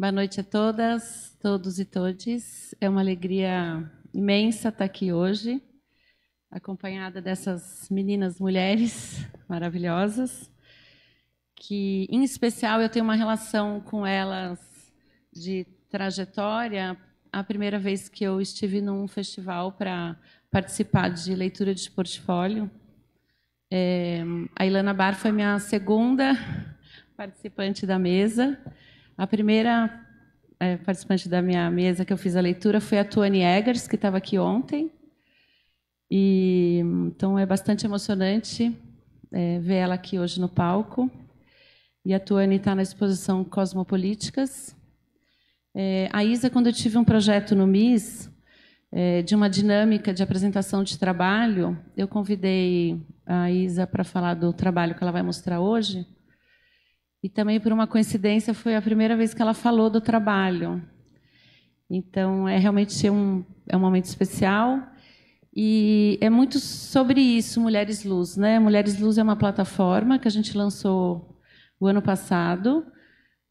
Boa noite a todas, todos e todes. É uma alegria imensa estar aqui hoje, acompanhada dessas meninas mulheres maravilhosas, que em especial eu tenho uma relação com elas de trajetória. A primeira vez que eu estive num festival para participar de leitura de portfólio, é, a Ilana Bar foi minha segunda participante da mesa. A primeira é, participante da minha mesa que eu fiz a leitura foi a Tuane Eggers, que estava aqui ontem. E, então é bastante emocionante é, ver ela aqui hoje no palco. E a Tuane está na exposição Cosmopolíticas. É, a Isa, quando eu tive um projeto no MIS, é, de uma dinâmica de apresentação de trabalho, eu convidei a Isa para falar do trabalho que ela vai mostrar hoje. E também, por uma coincidência, foi a primeira vez que ela falou do trabalho. Então, é realmente um, é um momento especial. E é muito sobre isso, Mulheres Luz. Né? Mulheres Luz é uma plataforma que a gente lançou o ano passado.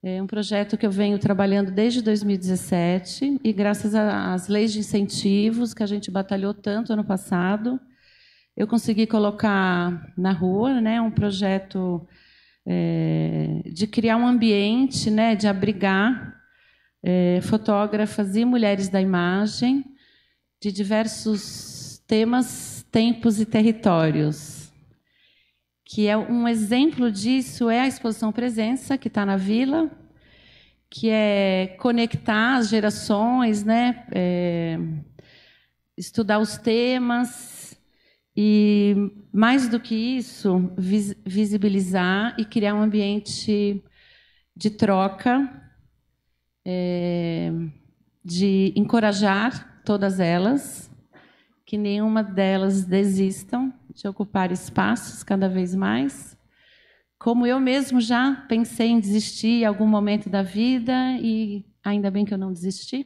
É um projeto que eu venho trabalhando desde 2017 e graças às leis de incentivos que a gente batalhou tanto ano passado, eu consegui colocar na rua, né, um projeto é, de criar um ambiente, né, de abrigar é, fotógrafas e mulheres da imagem de diversos temas, tempos e territórios. Que é um exemplo disso é a exposição Presença que está na Vila, que é conectar as gerações, né? É, estudar os temas, e, mais do que isso, vis visibilizar e criar um ambiente de troca, é, de encorajar todas elas, que nenhuma delas desistam de ocupar espaços cada vez mais. Como eu mesmo já pensei em desistir em algum momento da vida e ainda bem que eu não desisti.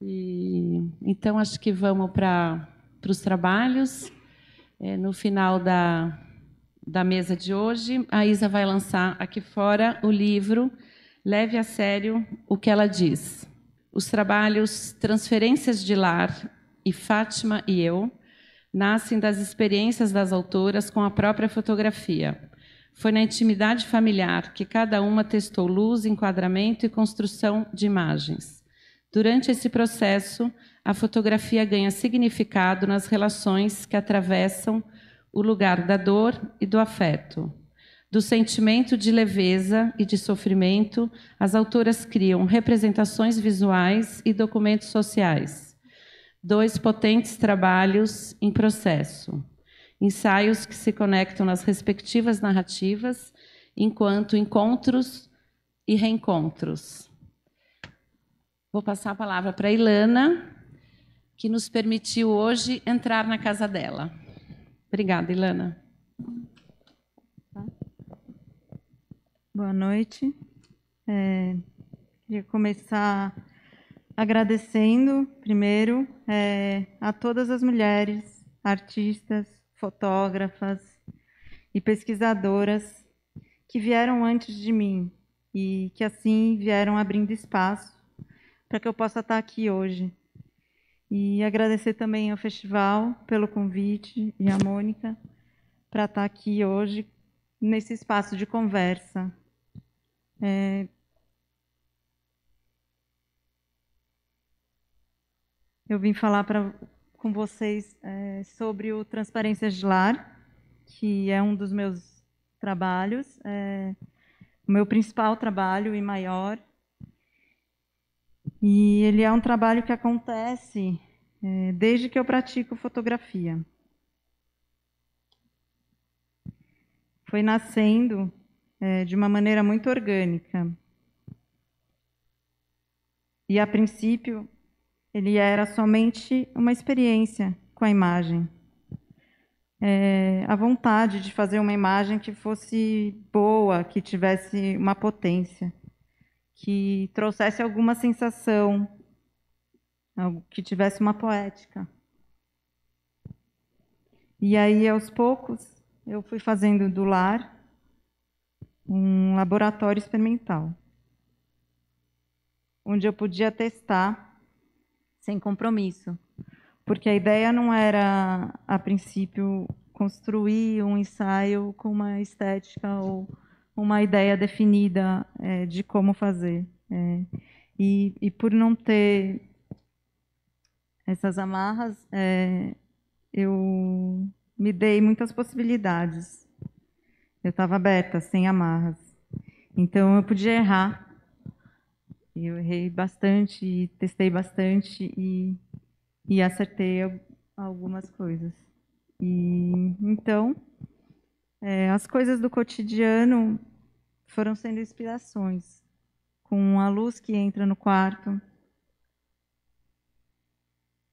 E, então acho que vamos para para os trabalhos. É, no final da, da mesa de hoje, a Isa vai lançar aqui fora o livro Leve a Sério o que ela diz. Os trabalhos Transferências de Lar e Fátima e Eu nascem das experiências das autoras com a própria fotografia. Foi na intimidade familiar que cada uma testou luz, enquadramento e construção de imagens. Durante esse processo, a fotografia ganha significado nas relações que atravessam o lugar da dor e do afeto. Do sentimento de leveza e de sofrimento, as autoras criam representações visuais e documentos sociais. Dois potentes trabalhos em processo. Ensaios que se conectam nas respectivas narrativas, enquanto encontros e reencontros. Vou passar a palavra para a Ilana, que nos permitiu hoje entrar na casa dela. Obrigada, Ilana. Boa noite. É, queria começar agradecendo, primeiro, é, a todas as mulheres, artistas, fotógrafas e pesquisadoras que vieram antes de mim e que assim vieram abrindo espaço para que eu possa estar aqui hoje. E agradecer também ao festival pelo convite e à Mônica para estar tá aqui hoje nesse espaço de conversa. É... Eu vim falar pra, com vocês é, sobre o Transparência de Lar, que é um dos meus trabalhos, é, o meu principal trabalho e maior, e ele é um trabalho que acontece é, desde que eu pratico fotografia. Foi nascendo é, de uma maneira muito orgânica. E a princípio, ele era somente uma experiência com a imagem. É, a vontade de fazer uma imagem que fosse boa, que tivesse uma potência que trouxesse alguma sensação, algo que tivesse uma poética. E aí, aos poucos, eu fui fazendo do lar um laboratório experimental, onde eu podia testar sem compromisso, porque a ideia não era, a princípio, construir um ensaio com uma estética ou uma ideia definida é, de como fazer. É. E, e, por não ter essas amarras, é, eu me dei muitas possibilidades. Eu estava aberta, sem amarras. Então eu podia errar. Eu errei bastante, testei bastante e, e acertei algumas coisas. E então é, as coisas do cotidiano foram sendo inspirações, com a luz que entra no quarto,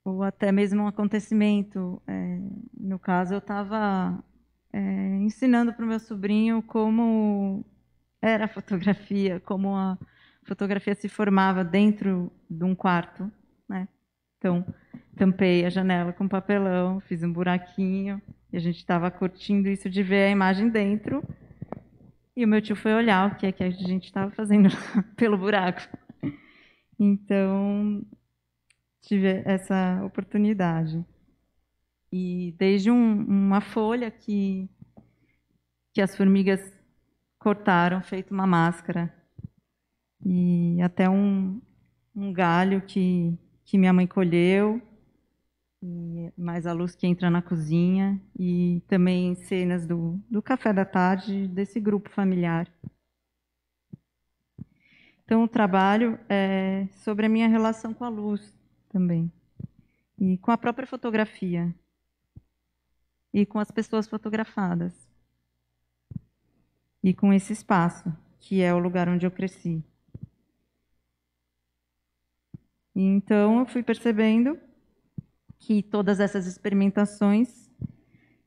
ou até mesmo um acontecimento. É, no caso, eu estava é, ensinando para o meu sobrinho como era a fotografia, como a fotografia se formava dentro de um quarto, né? Então, tampei a janela com papelão, fiz um buraquinho, e a gente estava curtindo isso de ver a imagem dentro e o meu tio foi olhar o que é que a gente estava fazendo pelo buraco. Então, tive essa oportunidade. E desde um, uma folha que, que as formigas cortaram, feito uma máscara, e até um, um galho que, que minha mãe colheu, mais a luz que entra na cozinha e também cenas do, do café da tarde desse grupo familiar. Então, o trabalho é sobre a minha relação com a luz também e com a própria fotografia e com as pessoas fotografadas e com esse espaço que é o lugar onde eu cresci. Então, eu fui percebendo que todas essas experimentações,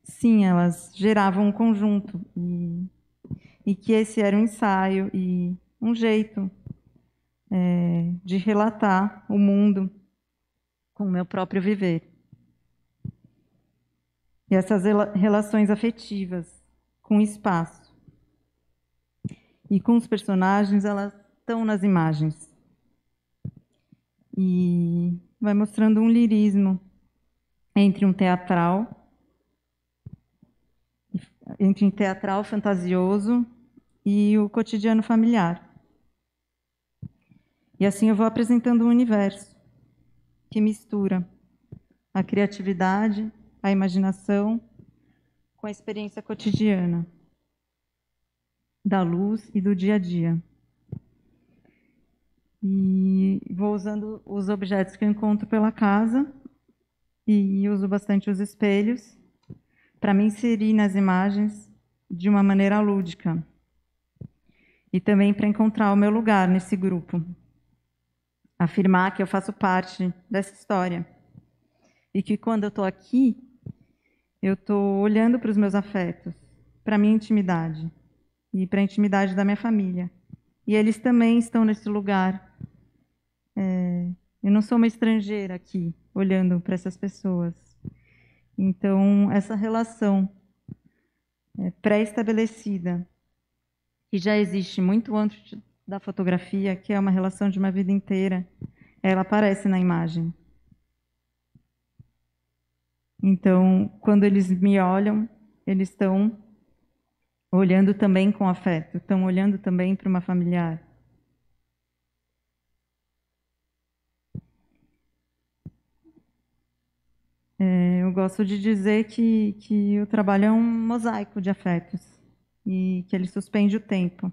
sim, elas geravam um conjunto e, e que esse era um ensaio e um jeito é, de relatar o mundo com o meu próprio viver. E essas relações afetivas com o espaço e com os personagens, elas estão nas imagens. E vai mostrando um lirismo entre um teatral entre um teatral fantasioso e o cotidiano familiar. E assim eu vou apresentando um universo que mistura a criatividade, a imaginação com a experiência cotidiana da luz e do dia a dia. E vou usando os objetos que eu encontro pela casa e uso bastante os espelhos para me inserir nas imagens de uma maneira lúdica e também para encontrar o meu lugar nesse grupo. Afirmar que eu faço parte dessa história e que quando eu estou aqui, eu estou olhando para os meus afetos, para a minha intimidade e para a intimidade da minha família. E eles também estão nesse lugar. É, eu não sou uma estrangeira aqui, olhando para essas pessoas. Então, essa relação é pré-estabelecida, que já existe muito antes da fotografia, que é uma relação de uma vida inteira, ela aparece na imagem. Então, quando eles me olham, eles estão olhando também com afeto, estão olhando também para uma familiar. É, eu gosto de dizer que, que o trabalho é um mosaico de afetos e que ele suspende o tempo.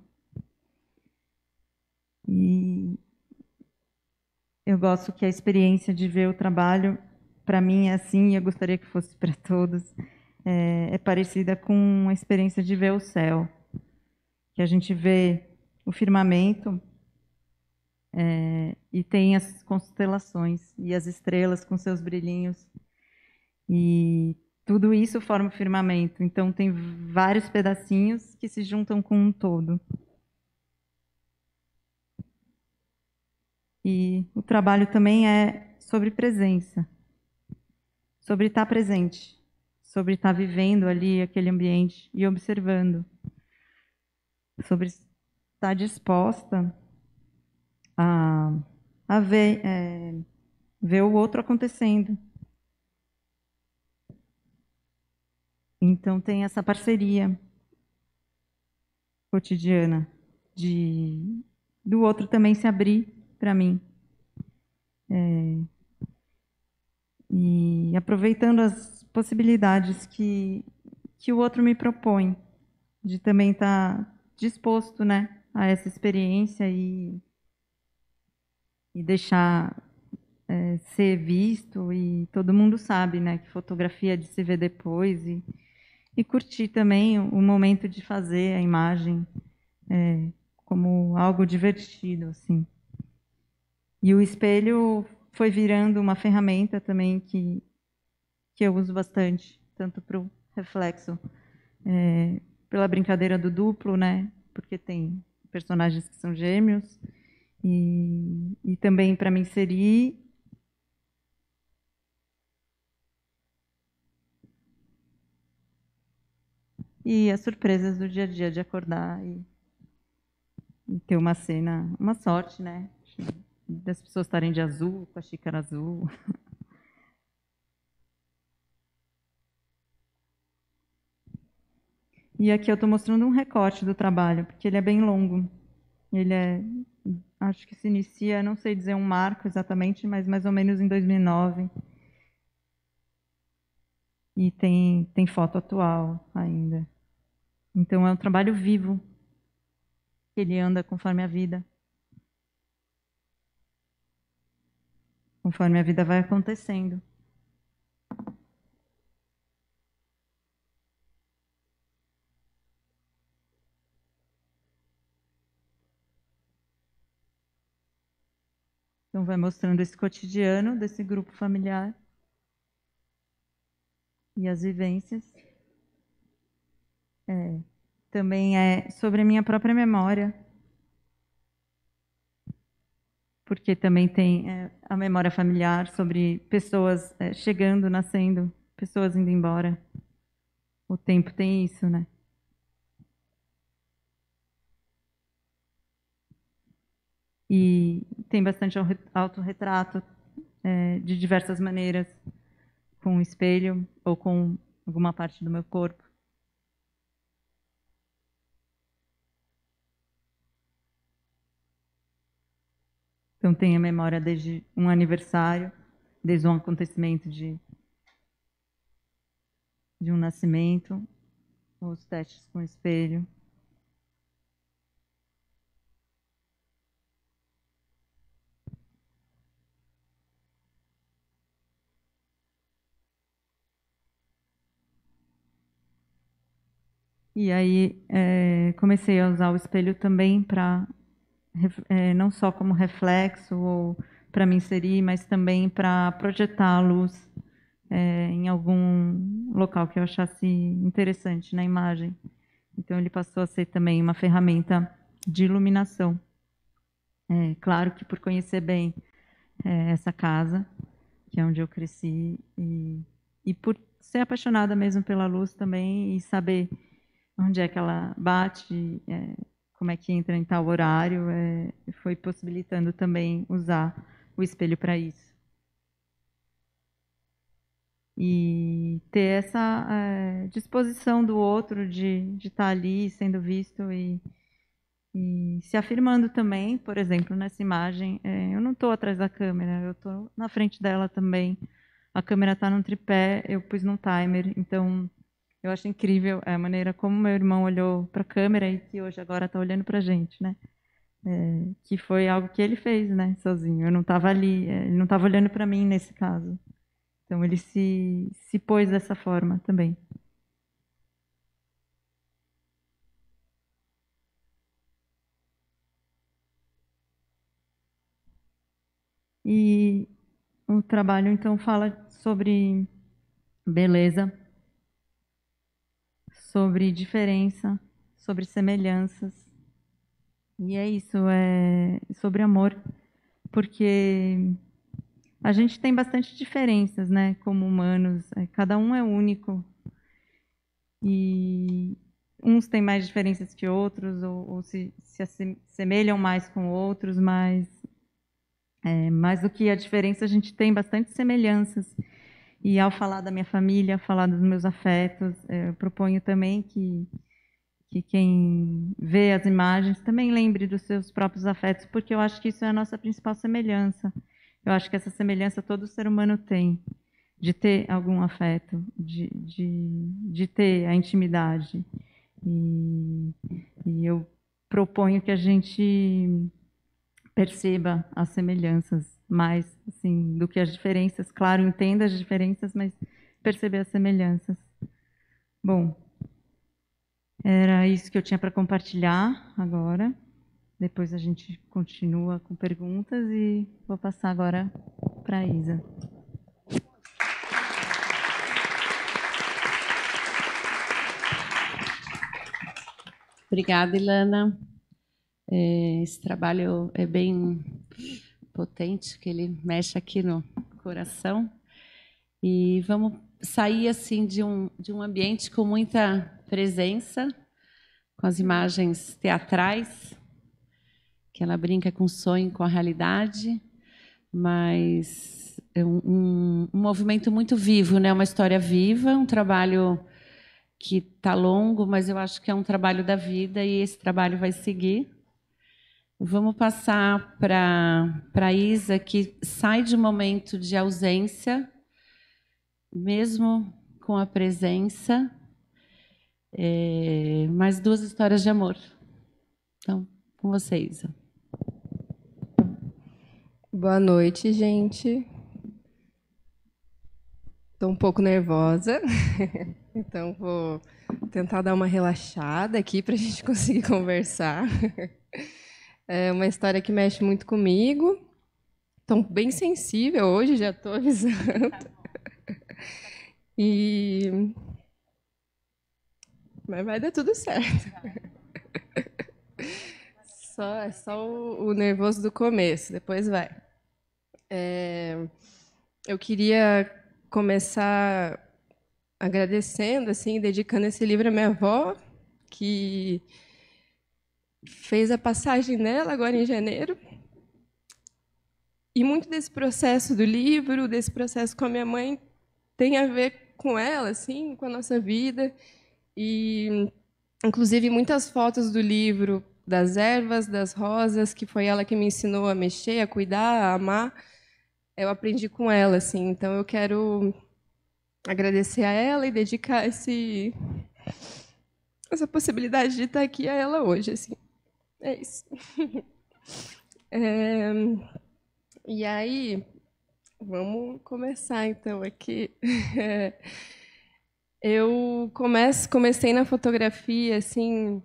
E eu gosto que a experiência de ver o trabalho, para mim, é assim, e eu gostaria que fosse para todos, é, é parecida com a experiência de ver o céu. Que a gente vê o firmamento é, e tem as constelações e as estrelas com seus brilhinhos e tudo isso forma o firmamento. Então, tem vários pedacinhos que se juntam com um todo. E o trabalho também é sobre presença, sobre estar presente, sobre estar vivendo ali aquele ambiente e observando, sobre estar disposta a, a ver, é, ver o outro acontecendo Então tem essa parceria cotidiana de do outro também se abrir para mim. É, e aproveitando as possibilidades que, que o outro me propõe, de também estar tá disposto né, a essa experiência e, e deixar é, ser visto. E todo mundo sabe né, que fotografia é de se ver depois. E, e curtir também o momento de fazer a imagem é, como algo divertido, assim. E o espelho foi virando uma ferramenta também que, que eu uso bastante, tanto para o reflexo, é, pela brincadeira do duplo, né? Porque tem personagens que são gêmeos, e, e também para me inserir e as surpresas do dia a dia de acordar e, e ter uma cena, uma sorte, né? Das pessoas estarem de azul, com a xícara azul. E aqui eu estou mostrando um recorte do trabalho, porque ele é bem longo. Ele é, acho que se inicia, não sei dizer um marco exatamente, mas mais ou menos em 2009. E tem, tem foto atual ainda. Então é um trabalho vivo. Ele anda conforme a vida. Conforme a vida vai acontecendo. Então vai mostrando esse cotidiano desse grupo familiar e as vivências. É, também é sobre a minha própria memória. Porque também tem é, a memória familiar sobre pessoas é, chegando, nascendo, pessoas indo embora. O tempo tem isso, né? E tem bastante autorretrato é, de diversas maneiras com um espelho ou com alguma parte do meu corpo. Então tem a memória desde um aniversário, desde um acontecimento de, de um nascimento, os testes com espelho. E aí é, comecei a usar o espelho também para é, não só como reflexo ou para me inserir, mas também para projetar a luz é, em algum local que eu achasse interessante na imagem. Então ele passou a ser também uma ferramenta de iluminação. É, claro que por conhecer bem é, essa casa, que é onde eu cresci, e, e por ser apaixonada mesmo pela luz também e saber onde é que ela bate, é, como é que entra em tal horário, é, foi possibilitando também usar o espelho para isso. E ter essa é, disposição do outro de estar tá ali sendo visto e, e, se afirmando também, por exemplo, nessa imagem, é, eu não estou atrás da câmera, eu estou na frente dela também. A câmera está num tripé, eu pus num timer, então eu acho incrível a maneira como meu irmão olhou para a câmera e que hoje agora está olhando para a gente, né? É, que foi algo que ele fez, né, sozinho. Eu não estava ali, é, ele não estava olhando para mim nesse caso. Então ele se, se pôs dessa forma também. E o trabalho então fala sobre beleza, sobre diferença, sobre semelhanças. E é isso, é sobre amor, porque a gente tem bastante diferenças, né, como humanos, é, cada um é único. E uns têm mais diferenças que outros, ou, ou se, se assim-, assemelham mais com outros, mas é, mais do que a diferença, a gente tem bastante semelhanças. E ao falar da minha família, falar dos meus afetos, eh, eu proponho também que, que quem vê as imagens também lembre dos seus próprios afetos, porque eu acho que isso é a nossa principal semelhança. Eu acho que essa semelhança todo ser humano tem, de ter algum afeto, de, de, de ter a intimidade. E, e eu proponho que a gente perceba as semelhanças mais assim do que as diferenças. Claro, entenda as diferenças, mas perceber as semelhanças. Bom, era isso que eu tinha para compartilhar agora. Depois a gente continua com perguntas e vou passar agora para a Isa. Obrigada, Ilana. É, esse trabalho é bem potente, que ele mexe aqui no coração. E vamos sair assim de um, de um ambiente com muita presença, com as imagens teatrais, que ela brinca com o sonho, com a realidade, mas é um, um, um movimento muito vivo, né? uma história viva, um trabalho que está longo, mas eu acho que é um trabalho da vida e esse trabalho vai seguir. Vamos passar para a Isa, que sai de um momento de ausência, mesmo com a presença, é, mais duas histórias de amor. Então, com você, Isa. Boa noite, gente. Estou um pouco nervosa, então vou tentar dar uma relaxada aqui para a gente conseguir conversar. É uma história que mexe muito comigo. Estou bem sensível hoje, já estou avisando. E. Mas vai dar tudo certo. Só, é só o, o nervoso do começo, depois vai. É, eu queria começar agradecendo, assim, dedicando esse livro à minha avó, que fez a passagem dela agora em janeiro. E muito desse processo do livro, desse processo com a minha mãe, tem a ver com ela, assim, com a nossa vida. E, inclusive, muitas fotos do livro, das ervas, das rosas, que foi ela que me ensinou a mexer, a cuidar, a amar, eu aprendi com ela, assim. Então, eu quero agradecer a ela e dedicar esse essa possibilidade de estar aqui a ela hoje, assim. É isso. É, e aí, vamos começar então aqui. eu comecei na fotografia, assim,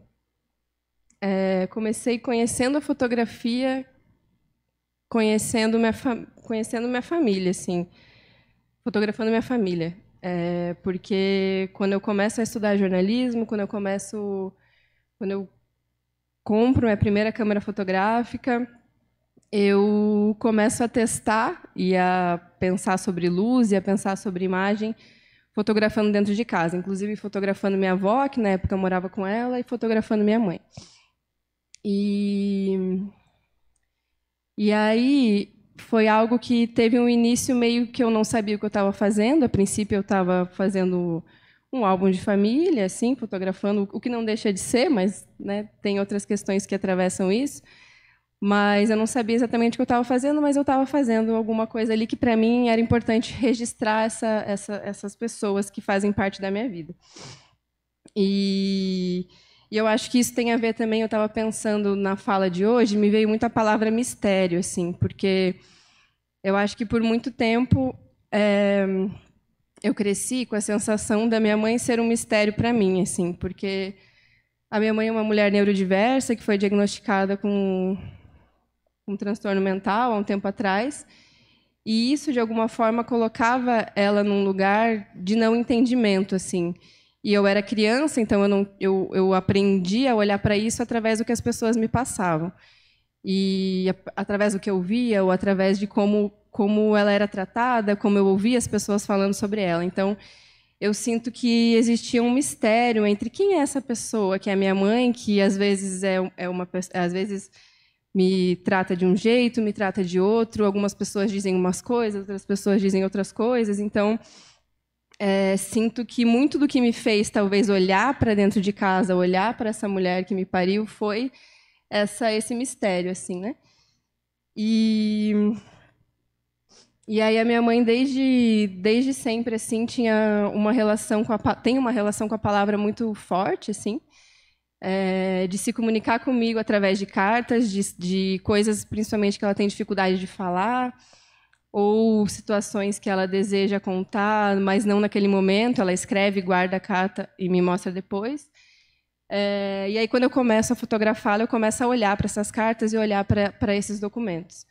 é, comecei conhecendo a fotografia, conhecendo minha, conhecendo minha família, assim, fotografando minha família. É, porque quando eu começo a estudar jornalismo, quando eu começo, quando eu compro minha é primeira câmera fotográfica, eu começo a testar e a pensar sobre luz e a pensar sobre imagem, fotografando dentro de casa, inclusive fotografando minha avó, que na época eu morava com ela, e fotografando minha mãe. E e aí foi algo que teve um início meio que eu não sabia o que eu estava fazendo. A princípio eu estava fazendo um álbum de família, assim, fotografando, o que não deixa de ser, mas né, tem outras questões que atravessam isso. Mas eu não sabia exatamente o que eu estava fazendo, mas eu estava fazendo alguma coisa ali que, para mim, era importante registrar essa, essa, essas pessoas que fazem parte da minha vida. E, e eu acho que isso tem a ver também, eu estava pensando na fala de hoje, me veio muito a palavra mistério, assim, porque eu acho que por muito tempo é, eu cresci com a sensação da minha mãe ser um mistério para mim, assim, porque a minha mãe é uma mulher neurodiversa que foi diagnosticada com um transtorno mental há um tempo atrás, e isso de alguma forma colocava ela num lugar de não entendimento, assim. E eu era criança, então eu não eu, eu aprendi a olhar para isso através do que as pessoas me passavam. E através do que eu via ou através de como como ela era tratada, como eu ouvia as pessoas falando sobre ela. Então, eu sinto que existia um mistério entre quem é essa pessoa, que é a minha mãe, que às vezes é, é uma às vezes me trata de um jeito, me trata de outro. Algumas pessoas dizem umas coisas, outras pessoas dizem outras coisas. Então, é, sinto que muito do que me fez talvez olhar para dentro de casa, olhar para essa mulher que me pariu, foi essa esse mistério, assim, né? E e aí a minha mãe desde desde sempre assim tinha uma relação com a tem uma relação com a palavra muito forte assim. É, de se comunicar comigo através de cartas, de, de coisas principalmente que ela tem dificuldade de falar, ou situações que ela deseja contar, mas não naquele momento, ela escreve, guarda a carta e me mostra depois. É, e aí, quando eu começo a fotografá-la, eu começo a olhar para essas cartas e olhar para esses documentos.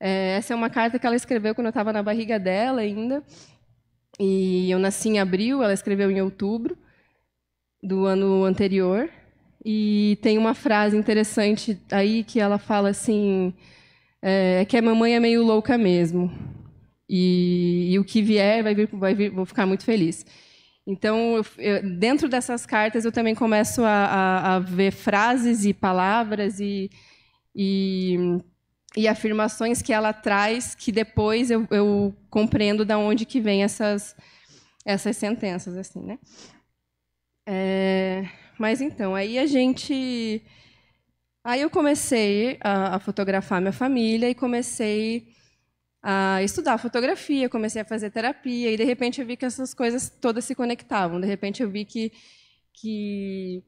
É, essa é uma carta que ela escreveu quando eu estava na barriga dela ainda. E eu nasci em abril, ela escreveu em outubro do ano anterior. E tem uma frase interessante aí que ela fala assim: é, é que a mamãe é meio louca mesmo. E, e o que vier vai vir, vai vir, vou ficar muito feliz. Então, eu, dentro dessas cartas, eu também começo a, a, a ver frases e palavras e, e e afirmações que ela traz, que depois eu, eu compreendo da onde que vem essas essas sentenças, assim, né? É, mas então, aí a gente, aí eu comecei a, a fotografar minha família e comecei a estudar fotografia, comecei a fazer terapia e de repente eu vi que essas coisas todas se conectavam. De repente eu vi que que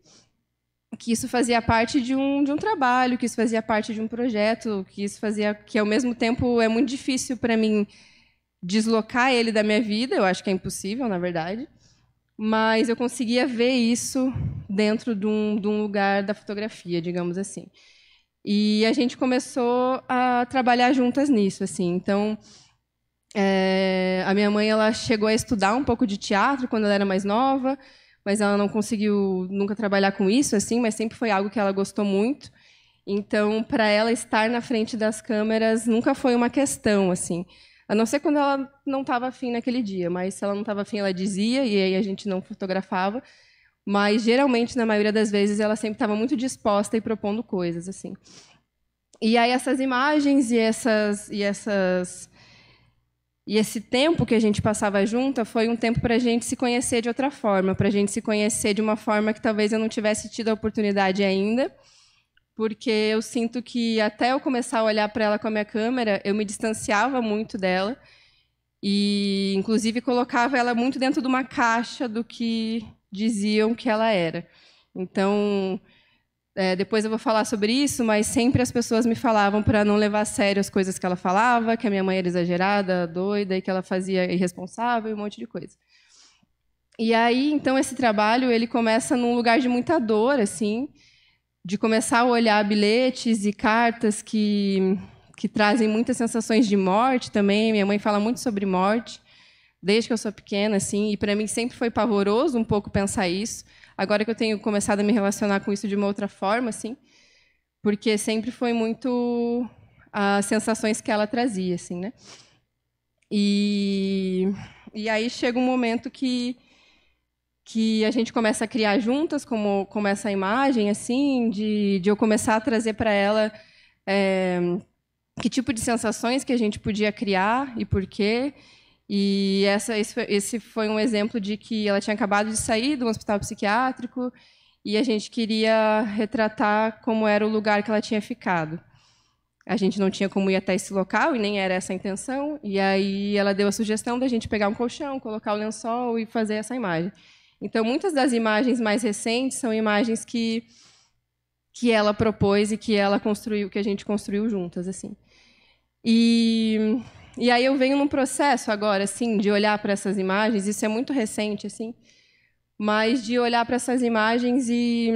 que isso fazia parte de um, de um trabalho, que isso fazia parte de um projeto, que isso fazia que ao mesmo tempo é muito difícil para mim deslocar ele da minha vida, eu acho que é impossível, na verdade, mas eu conseguia ver isso dentro de um, de um lugar da fotografia, digamos assim. E a gente começou a trabalhar juntas nisso, assim. Então, é, a minha mãe ela chegou a estudar um pouco de teatro quando ela era mais nova mas ela não conseguiu nunca trabalhar com isso, assim, mas sempre foi algo que ela gostou muito. Então, para ela estar na frente das câmeras nunca foi uma questão, assim. A não ser quando ela não estava afim naquele dia, mas se ela não estava afim, ela dizia, e aí a gente não fotografava. Mas, geralmente, na maioria das vezes, ela sempre estava muito disposta e propondo coisas, assim. E aí essas imagens e essas, e essas e esse tempo que a gente passava junta foi um tempo para a gente se conhecer de outra forma, para a gente se conhecer de uma forma que talvez eu não tivesse tido a oportunidade ainda, porque eu sinto que até eu começar a olhar para ela com a minha câmera, eu me distanciava muito dela e, inclusive, colocava ela muito dentro de uma caixa do que diziam que ela era. Então, é, depois eu vou falar sobre isso, mas sempre as pessoas me falavam para não levar a sério as coisas que ela falava, que a minha mãe era exagerada, doida e que ela fazia irresponsável e um monte de coisa. E aí, então, esse trabalho ele começa num lugar de muita dor, assim, de começar a olhar bilhetes e cartas que, que trazem muitas sensações de morte também. Minha mãe fala muito sobre morte desde que eu sou pequena, assim, e para mim sempre foi pavoroso um pouco pensar isso Agora que eu tenho começado a me relacionar com isso de uma outra forma, assim, porque sempre foi muito as sensações que ela trazia, assim, né? E, e aí chega um momento que que a gente começa a criar juntas, como, como essa imagem, assim, de, de eu começar a trazer para ela é, que tipo de sensações que a gente podia criar e por quê, e essa, esse, foi, esse foi um exemplo de que ela tinha acabado de sair de um hospital psiquiátrico e a gente queria retratar como era o lugar que ela tinha ficado. A gente não tinha como ir até esse local e nem era essa a intenção. E aí ela deu a sugestão da gente pegar um colchão, colocar o lençol e fazer essa imagem. Então, muitas das imagens mais recentes são imagens que que ela propôs e que ela construiu, que a gente construiu juntas, assim. E e aí eu venho num processo agora, assim, de olhar para essas imagens, isso é muito recente, assim, mas de olhar para essas imagens e,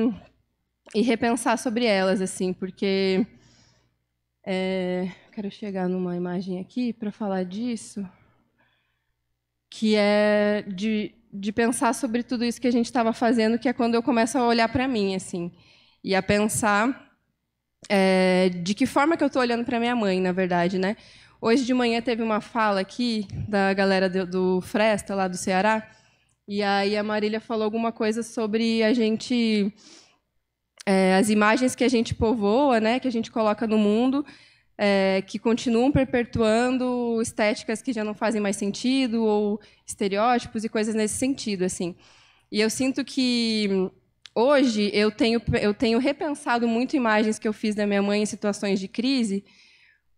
e repensar sobre elas, assim, porque. É, quero chegar numa imagem aqui para falar disso, que é de, de pensar sobre tudo isso que a gente estava fazendo, que é quando eu começo a olhar para mim, assim, e a pensar é, de que forma que eu estou olhando para minha mãe, na verdade, né? Hoje de manhã teve uma fala aqui da galera do, do Fresta, lá do Ceará, e aí a Marília falou alguma coisa sobre a gente. É, as imagens que a gente povoa, né, que a gente coloca no mundo, é, que continuam perpetuando estéticas que já não fazem mais sentido, ou estereótipos e coisas nesse sentido. assim. E eu sinto que hoje eu tenho, eu tenho repensado muito imagens que eu fiz da minha mãe em situações de crise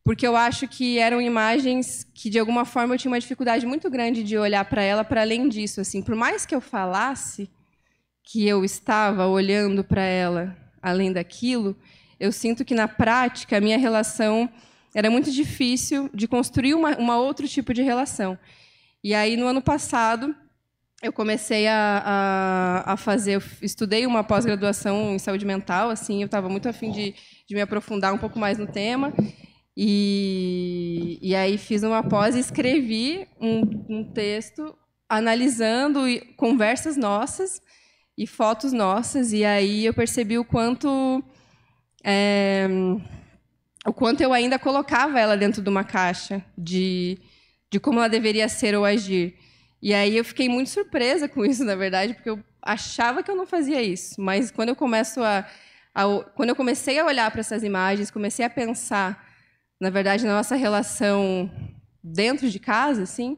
porque eu acho que eram imagens que de alguma forma eu tinha uma dificuldade muito grande de olhar para ela para além disso, assim, por mais que eu falasse que eu estava olhando para ela além daquilo, eu sinto que na prática a minha relação era muito difícil de construir uma, uma outro tipo de relação. E aí no ano passado eu comecei a, a, a fazer, eu estudei uma pós-graduação em saúde mental, assim, eu estava muito afim de, de me aprofundar um pouco mais no tema. E, e aí fiz uma pós e escrevi um, um texto analisando conversas nossas e fotos nossas. E aí eu percebi o quanto... É, o quanto eu ainda colocava ela dentro de uma caixa de, de como ela deveria ser ou agir. E aí eu fiquei muito surpresa com isso, na verdade, porque eu achava que eu não fazia isso. Mas quando eu começo a, a quando eu comecei a olhar para essas imagens, comecei a pensar na verdade, na nossa relação dentro de casa, assim,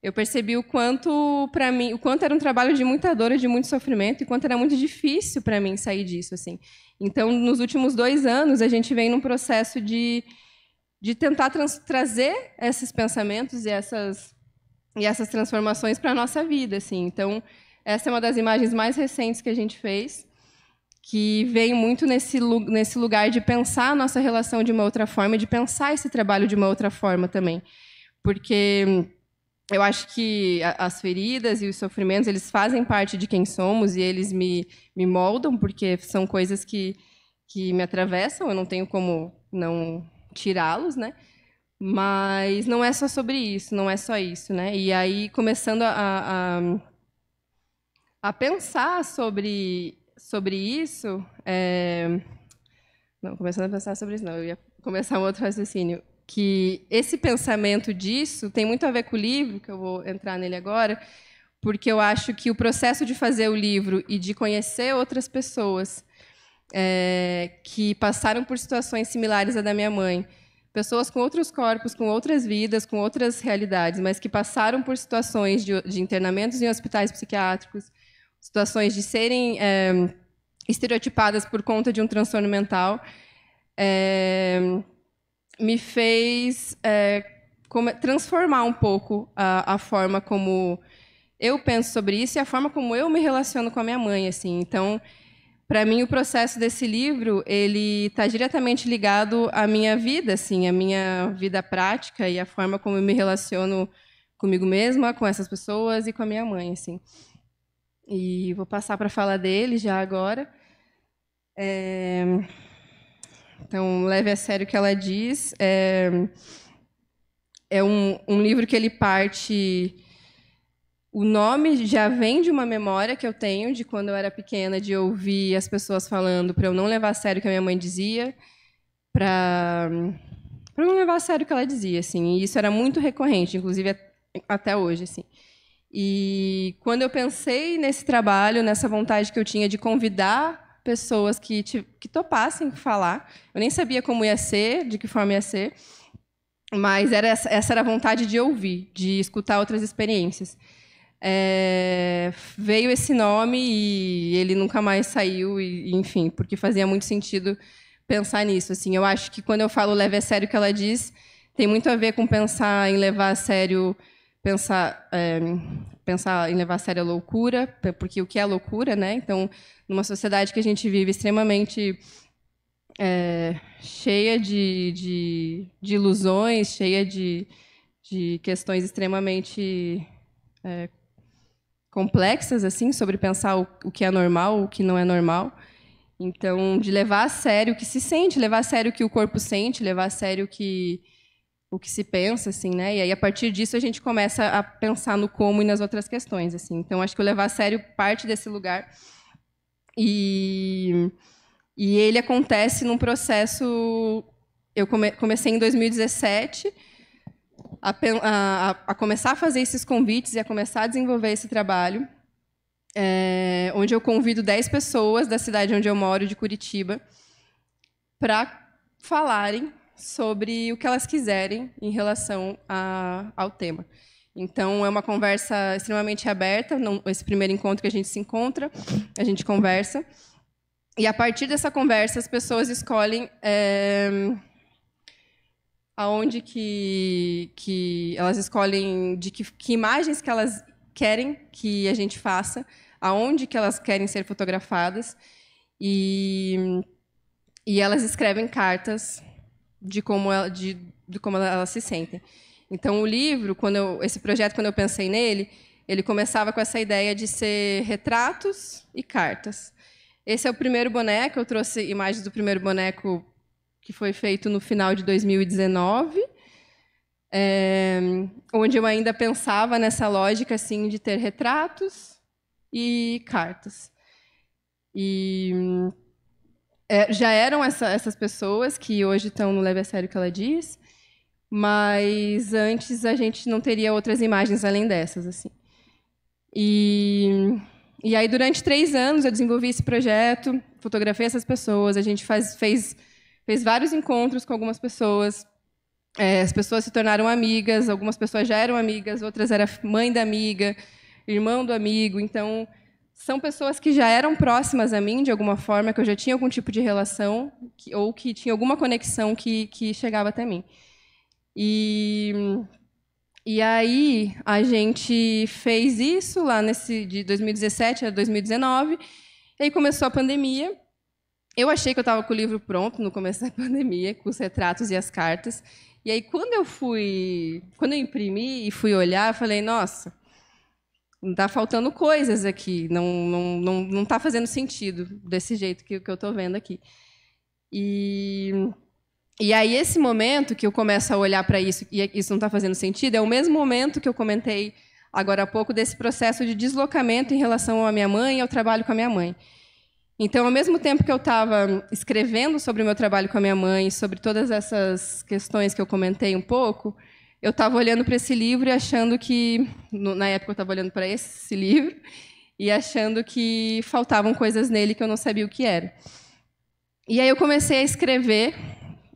eu percebi o quanto para mim, o quanto era um trabalho de muita dor de muito sofrimento, e quanto era muito difícil para mim sair disso, assim. Então, nos últimos dois anos, a gente vem num processo de, de tentar trazer esses pensamentos e essas e essas transformações para a nossa vida, assim. Então, essa é uma das imagens mais recentes que a gente fez que vem muito nesse, nesse lugar de pensar a nossa relação de uma outra forma, de pensar esse trabalho de uma outra forma também. Porque eu acho que as feridas e os sofrimentos, eles fazem parte de quem somos e eles me, me moldam, porque são coisas que, que me atravessam, eu não tenho como não tirá-los, né? Mas não é só sobre isso, não é só isso, né? E aí, começando a, a, a pensar sobre sobre isso. É... Não, começando a pensar sobre isso, não. Eu ia começar um outro raciocínio. Que esse pensamento disso tem muito a ver com o livro, que eu vou entrar nele agora, porque eu acho que o processo de fazer o livro e de conhecer outras pessoas é, que passaram por situações similares à da minha mãe, pessoas com outros corpos, com outras vidas, com outras realidades, mas que passaram por situações de, de internamentos em hospitais psiquiátricos, situações de serem é, estereotipadas por conta de um transtorno mental, é, me fez é, transformar um pouco a, a, forma como eu penso sobre isso e a forma como eu me relaciono com a minha mãe. Assim. Então, para mim, o processo desse livro ele está diretamente ligado à minha vida, assim, à minha vida prática e à forma como eu me relaciono comigo mesma, com essas pessoas e com a minha mãe, assim. E vou passar para falar dele já agora. É... Então, leve a sério o que ela diz. É, é um, um, livro que ele parte. O nome já vem de uma memória que eu tenho de quando eu era pequena, de ouvir as pessoas falando para eu não levar a sério o que a minha mãe dizia, para para não levar a sério o que ela dizia, assim. E isso era muito recorrente, inclusive até hoje, assim. E quando eu pensei nesse trabalho, nessa vontade que eu tinha de convidar pessoas que, te, que topassem falar, eu nem sabia como ia ser, de que forma ia ser, mas era essa, essa era a vontade de ouvir, de escutar outras experiências. É, veio esse nome e ele nunca mais saiu, e, enfim, porque fazia muito sentido pensar nisso. Assim, eu acho que quando eu falo leve a sério o que ela diz, tem muito a ver com pensar em levar a sério pensar, é, pensar em levar a sério a loucura, porque o que é loucura, né? Então, numa sociedade que a gente vive extremamente é, cheia de, de, de, ilusões, cheia de, de questões extremamente é, complexas assim sobre pensar o, o que é normal, o que não é normal. Então, de levar a sério o que se sente, levar a sério o que o corpo sente, levar a sério o que o que se pensa, assim, né? E aí, a partir disso, a gente começa a pensar no como e nas outras questões, assim. Então, acho que eu levar a sério parte desse lugar. E, e ele acontece num processo... Eu come, comecei em 2017 a, a, a, começar a fazer esses convites e a começar a desenvolver esse trabalho, é, onde eu convido 10 pessoas da cidade onde eu moro, de Curitiba, para falarem sobre o que elas quiserem em relação a, ao tema. Então, é uma conversa extremamente aberta. Não, esse primeiro encontro que a gente se encontra, a gente conversa. E a partir dessa conversa, as pessoas escolhem é, aonde que, que elas escolhem de que, que imagens que elas querem que a gente faça, aonde que elas querem ser fotografadas. E, e elas escrevem cartas de como ela, de, de como ela se sentem. Então o livro, quando eu, esse projeto, quando eu pensei nele, ele começava com essa ideia de ser retratos e cartas. Esse é o primeiro boneco. Eu trouxe imagens do primeiro boneco que foi feito no final de 2019, é, onde eu ainda pensava nessa lógica assim de ter retratos e cartas. E é, já eram essa, essas pessoas que hoje estão no Leve a Sério que ela diz, mas antes a gente não teria outras imagens além dessas. assim. E, e aí, durante três anos, eu desenvolvi esse projeto, fotografei essas pessoas, a gente faz, fez, fez vários encontros com algumas pessoas, é, as pessoas se tornaram amigas, algumas pessoas já eram amigas, outras era mãe da amiga, irmão do amigo, então são pessoas que já eram próximas a mim de alguma forma, que eu já tinha algum tipo de relação, que, ou que tinha alguma conexão que, que chegava até mim. E, e aí a gente fez isso lá nesse de 2017 a 2019, e aí começou a pandemia. Eu achei que eu estava com o livro pronto no começo da pandemia, com os retratos e as cartas. E aí quando eu fui, quando eu imprimi e fui olhar, eu falei, nossa, Está faltando coisas aqui, não não, não, não tá fazendo sentido desse jeito que, que eu estou vendo aqui. E, e aí, esse momento que eu começo a olhar para isso e isso não está fazendo sentido, é o mesmo momento que eu comentei agora há pouco desse processo de deslocamento em relação à minha mãe e ao trabalho com a minha mãe. Então, ao mesmo tempo que eu estava escrevendo sobre o meu trabalho com a minha mãe, sobre todas essas questões que eu comentei um pouco, eu estava olhando para esse livro e achando que. No, na época eu estava olhando para esse livro e achando que faltavam coisas nele que eu não sabia o que era. E aí eu comecei a escrever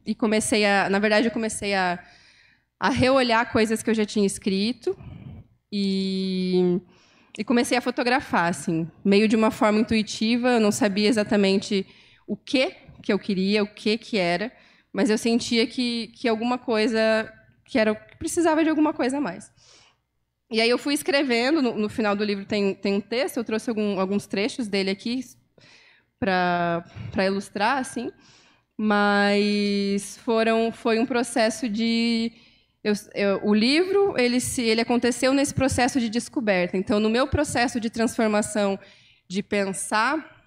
e comecei a. Na verdade, eu comecei a, a reolhar coisas que eu já tinha escrito e, e comecei a fotografar, assim, meio de uma forma intuitiva, eu não sabia exatamente o que que eu queria, o que que era, mas eu sentia que, que alguma coisa que era precisava de alguma coisa a mais. E aí eu fui escrevendo, no, no final do livro tem, tem um texto, eu trouxe algum, alguns trechos dele aqui para ilustrar, assim, mas foram, foi um processo de... Eu, eu, o livro ele, se, ele aconteceu nesse processo de descoberta. Então, no meu processo de transformação, de pensar,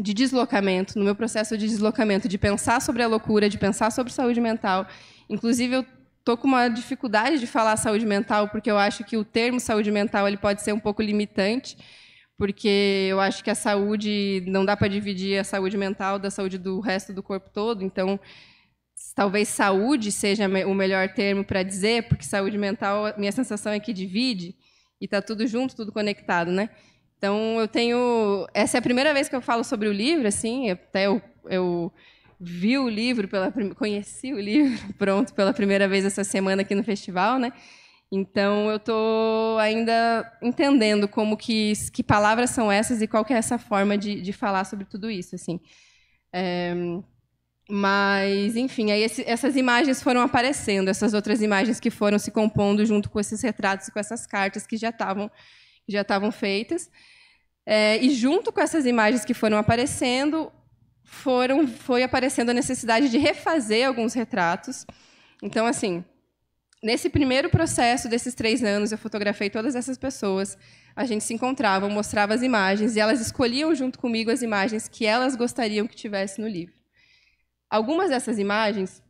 de deslocamento, no meu processo de deslocamento, de pensar sobre a loucura, de pensar sobre saúde mental, inclusive eu Estou com uma dificuldade de falar saúde mental, porque eu acho que o termo saúde mental ele pode ser um pouco limitante, porque eu acho que a saúde, não dá para dividir a saúde mental da saúde do resto do corpo todo, então talvez saúde seja o melhor termo para dizer, porque saúde mental, minha sensação é que divide, e está tudo junto, tudo conectado, né? Então eu tenho, essa é a primeira vez que eu falo sobre o livro, assim, até eu, eu vi o livro, pela, conheci o livro, pronto, pela primeira vez essa semana aqui no festival, né? Então, eu estou ainda entendendo como que, que palavras são essas e qual que é essa forma de, de falar sobre tudo isso, assim. É, mas, enfim, aí esse, essas imagens foram aparecendo, essas outras imagens que foram se compondo junto com esses retratos e com essas cartas que já estavam já estavam feitas. É, e junto com essas imagens que foram aparecendo, foram foi aparecendo a necessidade de refazer alguns retratos. Então, assim, nesse primeiro processo desses três anos, eu fotografei todas essas pessoas. A gente se encontrava, mostrava as imagens e elas escolhiam junto comigo as imagens que elas gostariam que tivesse no livro. Algumas dessas imagens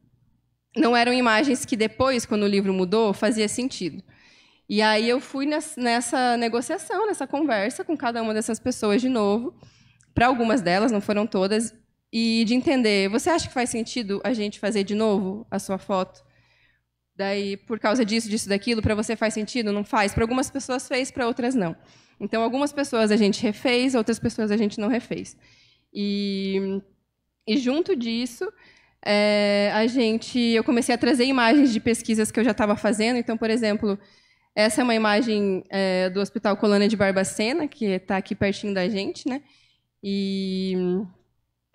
não eram imagens que depois, quando o livro mudou, fazia sentido. E aí eu fui nessa negociação, nessa conversa com cada uma dessas pessoas de novo. Para algumas delas, não foram todas, e de entender, você acha que faz sentido a gente fazer de novo a sua foto? Daí, por causa disso, disso, daquilo, para você faz sentido? Não faz? Para algumas pessoas fez, para outras não. Então, algumas pessoas a gente refez, outras pessoas a gente não refez. E, e junto disso, é, a gente, eu comecei a trazer imagens de pesquisas que eu já estava fazendo. Então, por exemplo, essa é uma imagem é, do Hospital Colônia de Barbacena, que está aqui pertinho da gente, né? E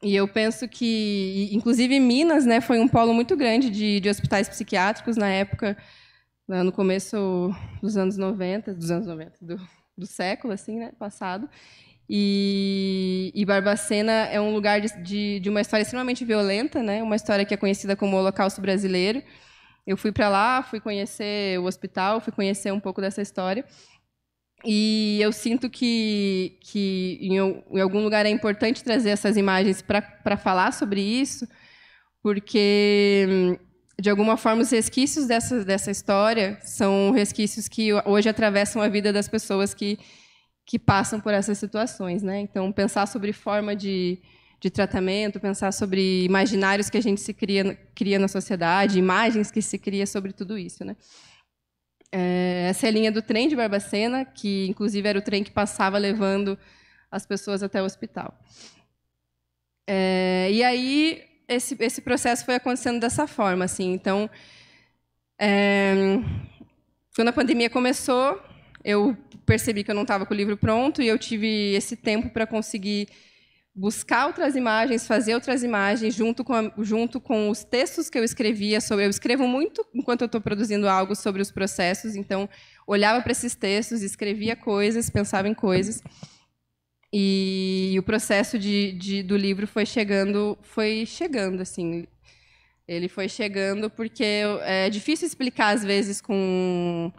e eu penso que, inclusive, Minas né, foi um polo muito grande de, de hospitais psiquiátricos na época, né, no começo dos anos 90, dos anos 90, do, do século assim, né, passado. E, e, Barbacena é um lugar de, de, de, uma história extremamente violenta, né? Uma história que é conhecida como Holocausto Brasileiro. Eu fui para lá, fui conhecer o hospital, fui conhecer um pouco dessa história. E eu sinto que, que em, em algum lugar é importante trazer essas imagens para falar sobre isso, porque, de alguma forma, os resquícios dessa, dessa história são resquícios que hoje atravessam a vida das pessoas que, que passam por essas situações. Né? Então, pensar sobre forma de, de tratamento, pensar sobre imaginários que a gente se cria, cria na sociedade, imagens que se cria sobre tudo isso. Né? É, essa é a linha do trem de Barbacena, que inclusive era o trem que passava levando as pessoas até o hospital. É, e aí esse, esse processo foi acontecendo dessa forma, assim. Então, é, quando a pandemia começou, eu percebi que eu não estava com o livro pronto e eu tive esse tempo para conseguir buscar outras imagens, fazer outras imagens junto com, a, junto com os textos que eu escrevia sobre. Eu escrevo muito enquanto eu estou produzindo algo sobre os processos, então olhava para esses textos, escrevia coisas, pensava em coisas. E o processo de, de, do livro foi chegando, foi chegando assim. Ele foi chegando porque é difícil explicar às vezes com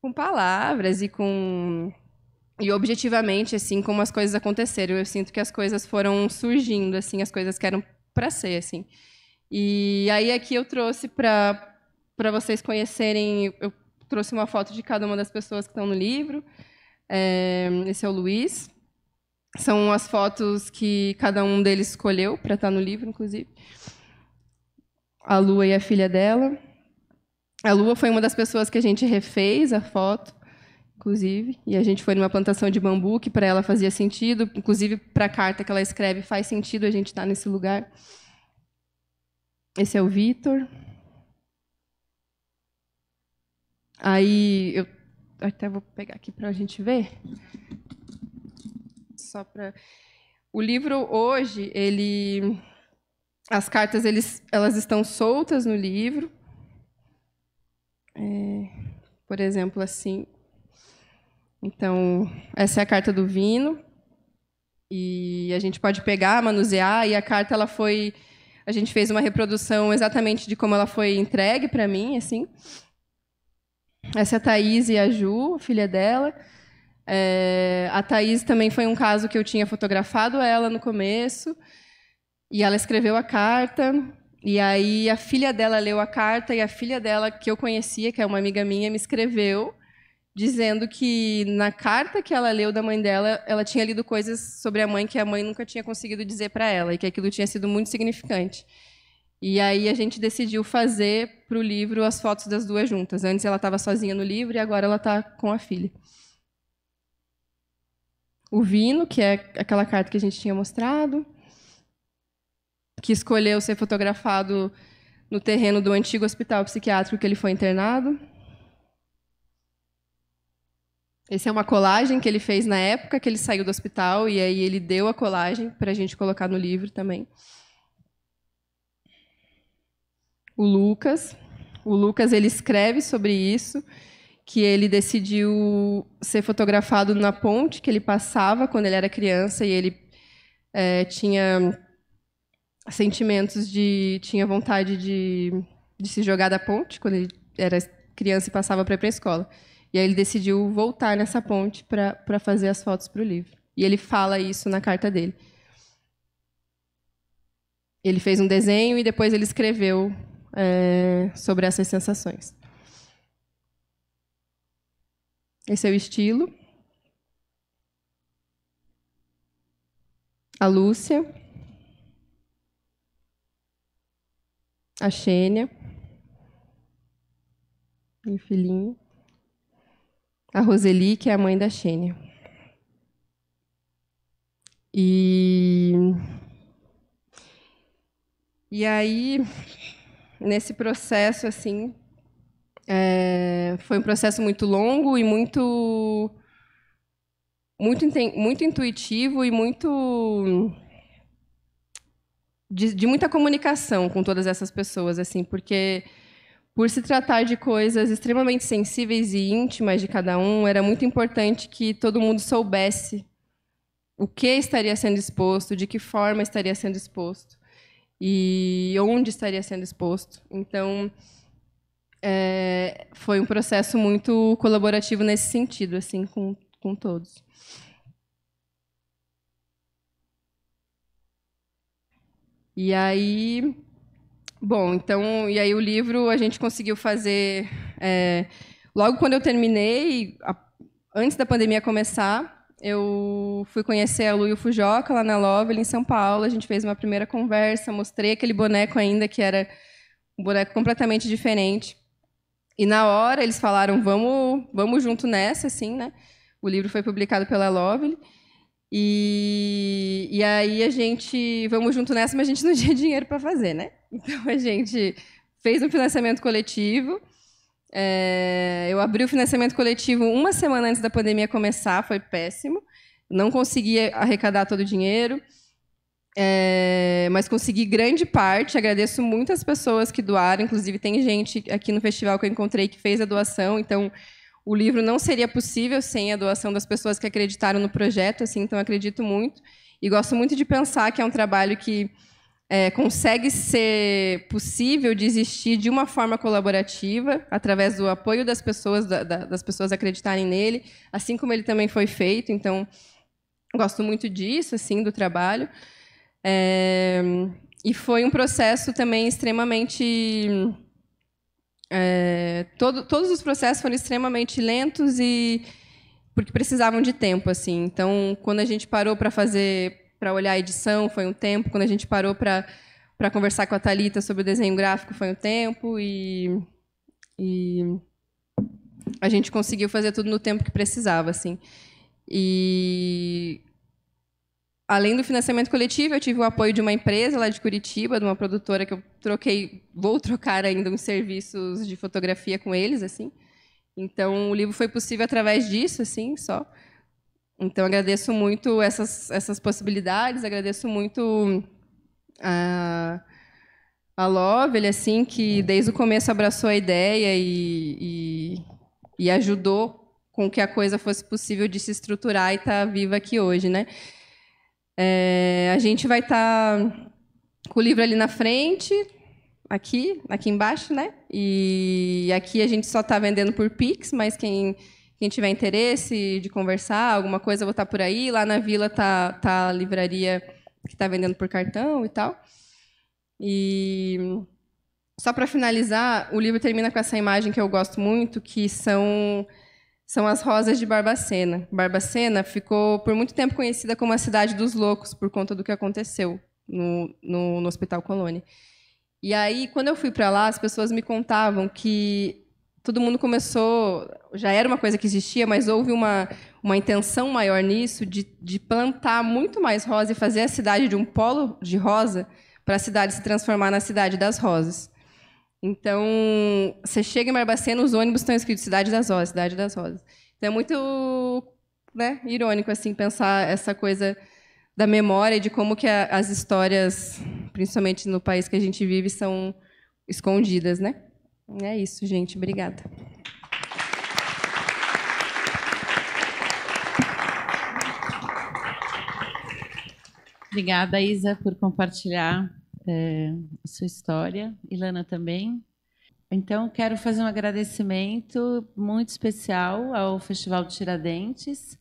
com palavras e com e objetivamente, assim, como as coisas aconteceram, eu sinto que as coisas foram surgindo, assim, as coisas que eram para ser, assim. E aí aqui é eu trouxe para para vocês conhecerem, eu trouxe uma foto de cada uma das pessoas que estão no livro. É, esse é o Luiz. São as fotos que cada um deles escolheu para estar no livro, inclusive. A Lua e a filha dela. A Lua foi uma das pessoas que a gente refez a foto inclusive, e a gente foi numa plantação de bambu que para ela fazia sentido, inclusive para a carta que ela escreve faz sentido a gente estar tá nesse lugar. Esse é o Vitor. Aí eu até vou pegar aqui para a gente ver. Só para o livro hoje ele as cartas eles, elas estão soltas no livro. É, por exemplo, assim, então, essa é a carta do Vino. E a gente pode pegar, manusear, e a carta ela foi a gente fez uma reprodução exatamente de como ela foi entregue para mim, assim. Essa é a Thaís e a Ju, filha dela. É, a Thaís também foi um caso que eu tinha fotografado ela no começo, e ela escreveu a carta, e aí a filha dela leu a carta, e a filha dela, que eu conhecia, que é uma amiga minha, me escreveu, dizendo que na carta que ela leu da mãe dela, ela tinha lido coisas sobre a mãe que a mãe nunca tinha conseguido dizer para ela e que aquilo tinha sido muito significante. E aí a gente decidiu fazer para o livro as fotos das duas juntas. Antes ela estava sozinha no livro e agora ela está com a filha. O Vino, que é aquela carta que a gente tinha mostrado, que escolheu ser fotografado no terreno do antigo hospital psiquiátrico que ele foi internado. Essa é uma colagem que ele fez na época que ele saiu do hospital e aí ele deu a colagem para a gente colocar no livro também. O Lucas, o Lucas ele escreve sobre isso que ele decidiu ser fotografado na ponte que ele passava quando ele era criança e ele é, tinha sentimentos de tinha vontade de, de se jogar da ponte quando ele era criança e passava para a pré-escola. pré escola e aí ele decidiu voltar nessa ponte para fazer as fotos para o livro. E ele fala isso na carta dele. Ele fez um desenho e depois ele escreveu é, sobre essas sensações. Esse é o estilo. A Lúcia. A Xênia. E o filhinho a Roseli, que é a mãe da Xênia. E. E aí, nesse processo, assim, é, foi um processo muito longo e muito. Muito, muito intuitivo e muito. De, de muita comunicação com todas essas pessoas, assim, porque por se tratar de coisas extremamente sensíveis e íntimas de cada um, era muito importante que todo mundo soubesse o que estaria sendo exposto, de que forma estaria sendo exposto e onde estaria sendo exposto. Então, é, foi um processo muito colaborativo nesse sentido, assim, com, com todos. E aí, Bom, então, e aí o livro a gente conseguiu fazer. É, logo quando eu terminei, a, antes da pandemia começar, eu fui conhecer a Lu e o Fujoca lá na Lovell, em São Paulo. A gente fez uma primeira conversa, mostrei aquele boneco ainda, que era um boneco completamente diferente. E na hora eles falaram: vamos, vamos junto nessa, assim, né? O livro foi publicado pela Lovell. E, e aí a gente vamos junto nessa, mas a gente não tinha dinheiro para fazer, né? Então a gente fez um financiamento coletivo. É, eu abri o financiamento coletivo uma semana antes da pandemia começar, foi péssimo. Não consegui arrecadar todo o dinheiro, é, mas consegui grande parte. Agradeço muitas pessoas que doaram, inclusive tem gente aqui no festival que eu encontrei que fez a doação, então o livro não seria possível sem a doação das pessoas que acreditaram no projeto, assim, então acredito muito e gosto muito de pensar que é um trabalho que é, consegue ser possível de existir de uma forma colaborativa, através do apoio das pessoas, da, da, das pessoas acreditarem nele, assim como ele também foi feito. Então, gosto muito disso, assim, do trabalho. É, e foi um processo também extremamente é, todo, todos os processos foram extremamente lentos e porque precisavam de tempo, assim. Então, quando a gente parou para fazer, para olhar a edição, foi um tempo. Quando a gente parou para para conversar com a Talita sobre o desenho gráfico, foi um tempo e, e a gente conseguiu fazer tudo no tempo que precisava, assim. E além do financiamento coletivo, eu tive o apoio de uma empresa lá de Curitiba, de uma produtora que eu troquei, vou trocar ainda uns serviços de fotografia com eles, assim. Então, o livro foi possível através disso, assim, só. Então, agradeço muito essas, essas possibilidades, agradeço muito a, a Love, ele, assim, que desde o começo abraçou a ideia e, e, e ajudou com que a coisa fosse possível de se estruturar e estar tá viva aqui hoje, né? É, a gente vai estar tá com o livro ali na frente, aqui, aqui embaixo, né? E aqui a gente só está vendendo por Pix, mas quem, quem tiver interesse de conversar, alguma coisa, eu vou estar tá por aí. Lá na vila tá, tá a livraria que está vendendo por cartão e tal. E só para finalizar, o livro termina com essa imagem que eu gosto muito, que são são as rosas de Barbacena. Barbacena ficou por muito tempo conhecida como a cidade dos loucos por conta do que aconteceu no, no, no Hospital Colônia. E aí, quando eu fui para lá, as pessoas me contavam que todo mundo começou, já era uma coisa que existia, mas houve uma, uma intenção maior nisso de, de plantar muito mais rosa e fazer a cidade de um polo de rosa para a cidade se transformar na cidade das rosas. Então, você chega em Barbacena, os ônibus estão escritos Cidade das Rosas, Cidade das Rosas. Então, é muito né, irônico assim pensar essa coisa da memória e de como que a, as histórias, principalmente no país que a gente vive, são escondidas, né? É isso, gente. Obrigada. Obrigada, Isa, por compartilhar é, sua história. Ilana também. Então, quero fazer um agradecimento muito especial ao Festival de Tiradentes,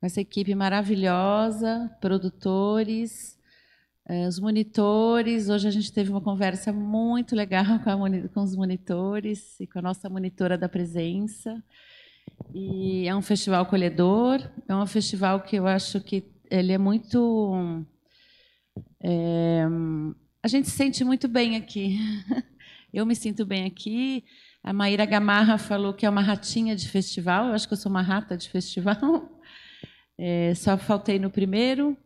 essa equipe maravilhosa, produtores, eh, os monitores. Hoje a gente teve uma conversa muito legal com, com os monitores e com a nossa monitora da presença. E é um festival acolhedor, é um festival que eu acho que ele é muito é, a gente se sente muito bem aqui. Eu me sinto bem aqui. A Maíra Gamarra falou que é uma ratinha de festival. Eu acho que eu sou uma rata de festival. É, só faltei no primeiro.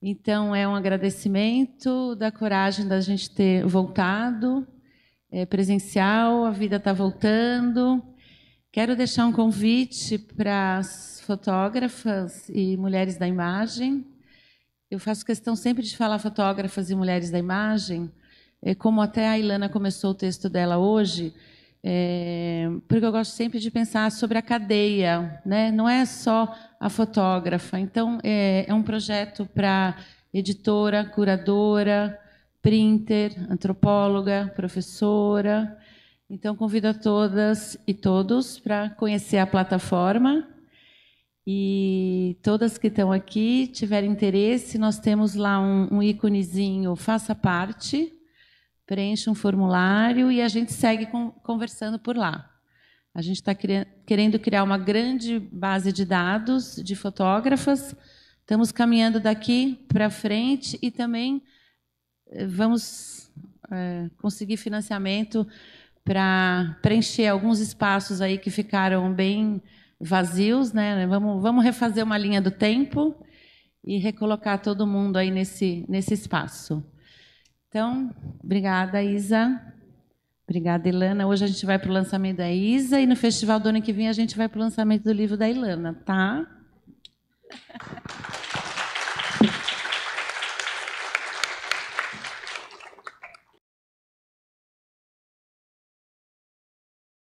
Então, é um agradecimento da coragem da gente ter voltado. É presencial, a vida está voltando. Quero deixar um convite para as fotógrafas e mulheres da imagem eu faço questão sempre de falar fotógrafas e mulheres da imagem, é, como até a Ilana começou o texto dela hoje, é, porque eu gosto sempre de pensar sobre a cadeia, né? não é só a fotógrafa. Então, é, é um projeto para editora, curadora, printer, antropóloga, professora. Então, convido a todas e todos para conhecer a plataforma e todas que estão aqui tiverem interesse, nós temos lá um, um íconezinho Faça Parte, preencha um formulário e a gente segue com, conversando por lá. A gente está querendo criar uma grande base de dados de fotógrafas. Estamos caminhando daqui para frente e também eh, vamos é, conseguir financiamento para preencher alguns espaços aí que ficaram bem vazios, né? Vamos, vamos refazer uma linha do tempo e recolocar todo mundo aí nesse, nesse espaço. Então, obrigada, Isa. Obrigada, Ilana. Hoje a gente vai para o lançamento da Isa e no festival do ano que vem a gente vai para o lançamento do livro da Ilana, tá?